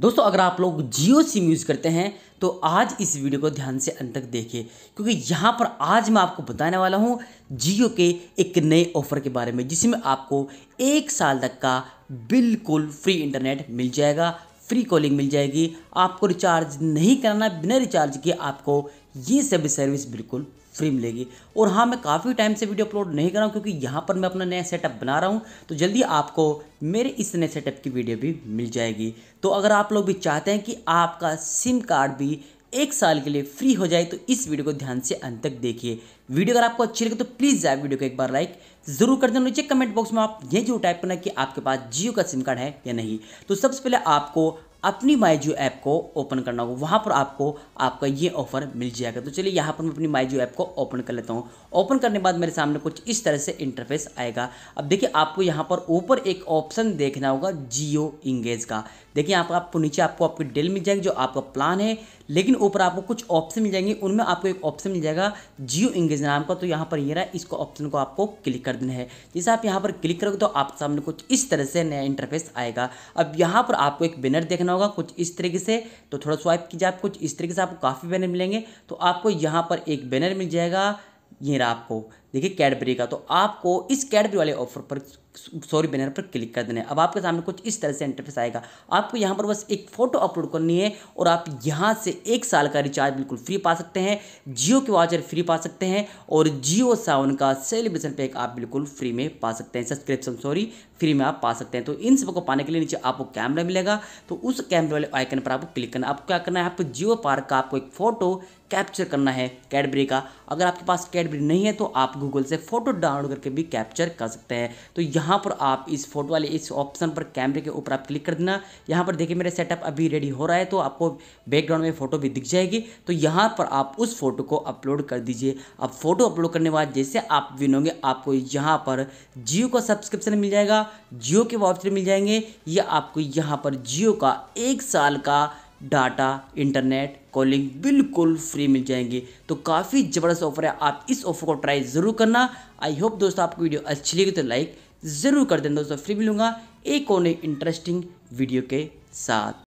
दोस्तों अगर आप लोग जियो सिम यूज़ करते हैं तो आज इस वीडियो को ध्यान से अंत तक देखिए क्योंकि यहाँ पर आज मैं आपको बताने वाला हूँ जियो के एक नए ऑफ़र के बारे में जिसमें आपको एक साल तक का बिल्कुल फ्री इंटरनेट मिल जाएगा फ्री कॉलिंग मिल जाएगी आपको रिचार्ज नहीं कराना बिना रिचार्ज के आपको ये सभी सर्विस बिल्कुल फ्री मिलेगी और हाँ मैं काफ़ी टाइम से वीडियो अपलोड नहीं कर रहा हूँ क्योंकि यहाँ पर मैं अपना नया सेटअप बना रहा हूँ तो जल्दी आपको मेरे इस नए सेटअप की वीडियो भी मिल जाएगी तो अगर आप लोग भी चाहते हैं कि आपका सिम कार्ड भी एक साल के लिए फ्री हो जाए तो इस वीडियो को ध्यान से अंत तक देखिए वीडियो अगर आपको अच्छी लगे तो प्लीज़ आप वीडियो को एक बार लाइक जरूर कर देना नीचे कमेंट बॉक्स में आप ये जरूर टाइप करना कि आपके पास जियो का सिम कार्ड है या नहीं तो सबसे पहले आपको अपनी माई जियो ऐप को ओपन करना होगा वहाँ पर आपको आपका ये ऑफर मिल जाएगा तो चलिए यहाँ पर मैं अपनी माई जियो ऐप को ओपन कर लेता हूँ ओपन करने के बाद मेरे सामने कुछ इस तरह से इंटरफेस आएगा अब देखिए आपको यहाँ पर ऊपर एक ऑप्शन देखना होगा जियो इंगेज का देखिए यहाँ पर आपको नीचे आपको आपकी डेल मिल जाएंगे जो आपका प्लान है लेकिन ऊपर आपको कुछ ऑप्शन मिल जाएंगे उनमें आपको एक ऑप्शन मिल जाएगा जियो इंगेज नाम का तो यहाँ पर ये रहा इसको ऑप्शन को आपको क्लिक कर देना है जैसे आप यहाँ पर क्लिक करोगे तो आपके सामने कुछ इस तरह से नया इंटरफेस आएगा अब यहाँ पर आपको एक बिनर देखना होगा कुछ इस तरीके से तो थोड़ा स्वाइप कीजिए आप कुछ इस तरीके से आपको काफ़ी बैनर मिलेंगे तो आपको यहाँ पर एक बैनर मिल जाएगा ये रहा आपको देखिए कैडबरी का तो आपको इस कैडबरी वाले ऑफर पर सॉरी बैनर पर क्लिक कर देना है अब आपके सामने कुछ इस तरह से इंटरफेस आएगा आपको यहाँ पर बस एक फ़ोटो अपलोड करनी है और आप यहाँ से एक साल का रिचार्ज बिल्कुल फ्री पा सकते हैं जियो के वाचर फ्री पा सकते हैं और जियो सावन का सेलिब्रेशन पैक आप बिल्कुल फ्री में पा सकते हैं सब्सक्रिप्शन सॉरी फ्री में आप पा सकते हैं तो इन सबको पाने के लिए नीचे आपको कैमरा मिलेगा तो उस कैमरे वाले आइकन पर आपको क्लिक करना है आपको क्या करना है आपको जियो पार्क का आपको एक फ़ोटो कैप्चर करना है कैडबरी का अगर आपके पास कैडबरी नहीं है तो आप गूगल से फ़ोटो डाउनलोड करके भी कैप्चर कर सकते हैं तो यहाँ पर आप इस फोटो वाले इस ऑप्शन पर कैमरे के ऊपर आप क्लिक कर देना यहाँ पर देखिए मेरा सेटअप अभी रेडी हो रहा है तो आपको बैकग्राउंड में फ़ोटो भी दिख जाएगी तो यहाँ पर आप उस फोटो को अपलोड कर दीजिए अब फोटो अपलोड करने के बाद जैसे आप विनोगे आपको यहाँ पर जियो का सब्सक्रिप्शन मिल जाएगा जियो के वाउचर मिल जाएंगे या आपको यहाँ पर जियो का एक साल का डाटा इंटरनेट कॉलिंग बिल्कुल फ्री मिल जाएंगी तो काफ़ी ज़बरदस्त ऑफर है आप इस ऑफर को ट्राई ज़रूर करना आई होप दोस्तों आपको वीडियो अच्छी लगी तो लाइक ज़रूर कर देना दोस्तों फ्री मिलूंगा एक और इंटरेस्टिंग वीडियो के साथ